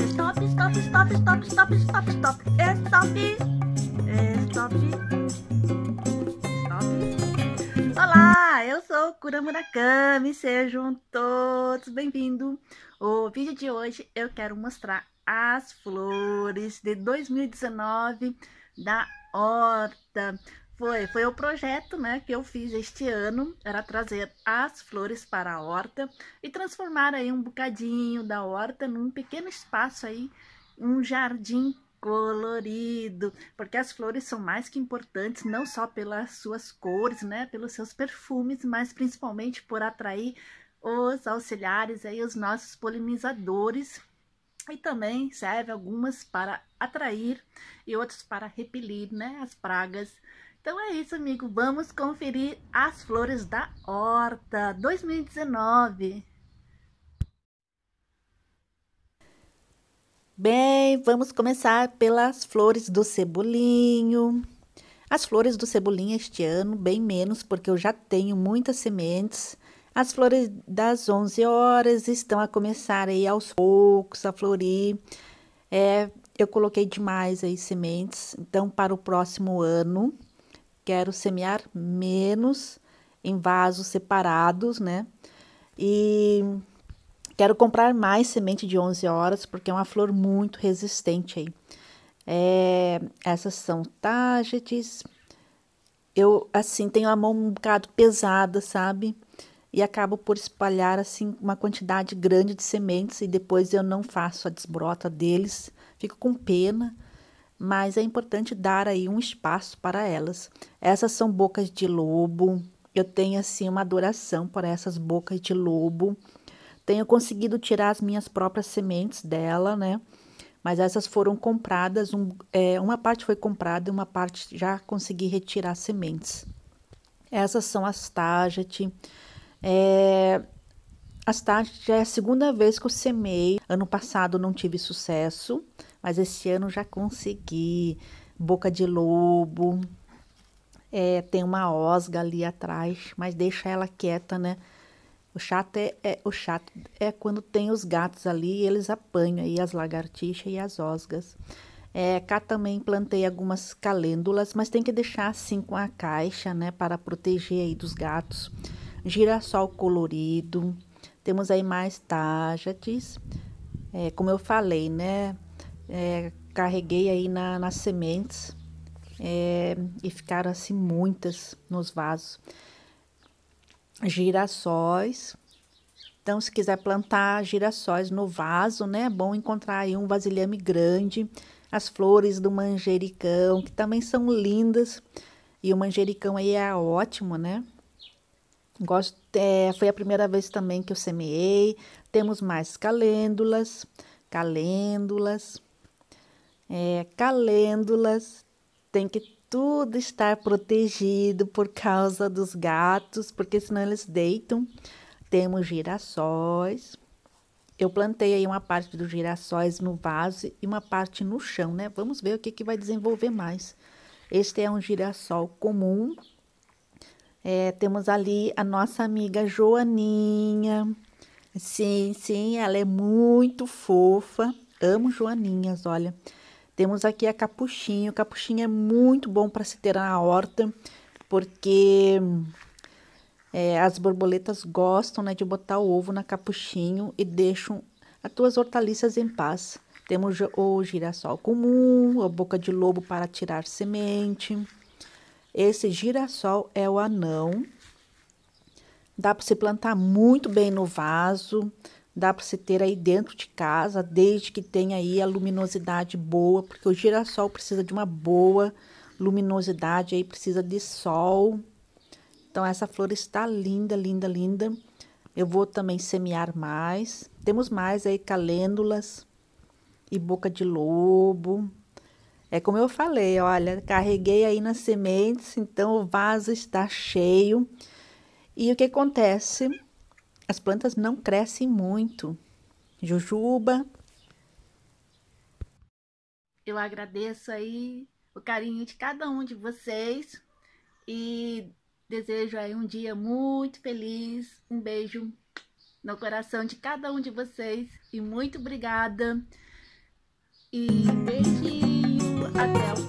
Stop, stop, stop, stop, stop, stop, stop. É stop. É stop. Stop. Olá, eu sou Kura Murakami, sejam todos bem-vindos. O vídeo de hoje eu quero mostrar as flores de 2019 da horta. Foi, foi o projeto né, que eu fiz este ano, era trazer as flores para a horta e transformar aí um bocadinho da horta num pequeno espaço aí, um jardim colorido, porque as flores são mais que importantes não só pelas suas cores, né, pelos seus perfumes, mas principalmente por atrair os auxiliares aí, os nossos polinizadores e também serve algumas para atrair e outras para repelir, né, as pragas então é isso, amigo. Vamos conferir as flores da horta 2019. Bem, vamos começar pelas flores do cebolinho. As flores do cebolinho este ano, bem menos, porque eu já tenho muitas sementes. As flores das 11 horas estão a começar aí aos poucos a florir. É, eu coloquei demais aí sementes, então para o próximo ano quero semear menos em vasos separados, né? E quero comprar mais semente de 11 horas, porque é uma flor muito resistente aí. É, essas são targets. Eu, assim, tenho a mão um bocado pesada, sabe? E acabo por espalhar, assim, uma quantidade grande de sementes e depois eu não faço a desbrota deles. Fico com pena mas é importante dar aí um espaço para elas. Essas são bocas de lobo. Eu tenho assim uma adoração por essas bocas de lobo. Tenho conseguido tirar as minhas próprias sementes dela, né? Mas essas foram compradas, um, é, uma parte foi comprada e uma parte já consegui retirar sementes. Essas são as Target. É, as Target é a segunda vez que eu semei. Ano passado não tive sucesso, mas esse ano já consegui. Boca de lobo. É, tem uma osga ali atrás, mas deixa ela quieta, né? O chato é, é, o chato é quando tem os gatos ali, eles apanham aí as lagartixas e as osgas. É, cá também plantei algumas calêndulas, mas tem que deixar assim com a caixa, né, para proteger aí dos gatos. Girassol colorido. Temos aí mais tájates. É, como eu falei, né, é, carreguei aí na, nas sementes é, e ficaram assim muitas nos vasos. Girassóis. Então, se quiser plantar girassóis no vaso, né? É bom encontrar aí um vasilhame grande. As flores do manjericão, que também são lindas. E o manjericão aí é ótimo, né? Gosto, é, foi a primeira vez também que eu semeei. Temos mais calêndulas, calêndulas é, calêndulas, tem que tudo estar protegido por causa dos gatos, porque senão eles deitam. Temos girassóis. Eu plantei aí uma parte dos girassóis no vaso e uma parte no chão, né? Vamos ver o que, que vai desenvolver mais. Este é um girassol comum. É, temos ali a nossa amiga Joaninha. Sim, sim, ela é muito fofa. Amo Joaninhas, olha. Temos aqui a capuchinho capuchinho é muito bom para se ter na horta, porque é, as borboletas gostam né, de botar o ovo na capuchinho e deixam as tuas hortaliças em paz. Temos o girassol comum, a boca de lobo para tirar semente. Esse girassol é o anão. Dá para se plantar muito bem no vaso, dá para se ter aí dentro de casa, desde que tenha aí a luminosidade boa, porque o girassol precisa de uma boa luminosidade, aí precisa de sol. Então essa flor está linda, linda, linda. Eu vou também semear mais. Temos mais aí calêndulas e boca de lobo. É como eu falei, olha, carreguei aí nas sementes, então o vaso está cheio. E o que acontece? as plantas não crescem muito. Jujuba. Eu agradeço aí o carinho de cada um de vocês e desejo aí um dia muito feliz. Um beijo no coração de cada um de vocês e muito obrigada. E beijinho, até o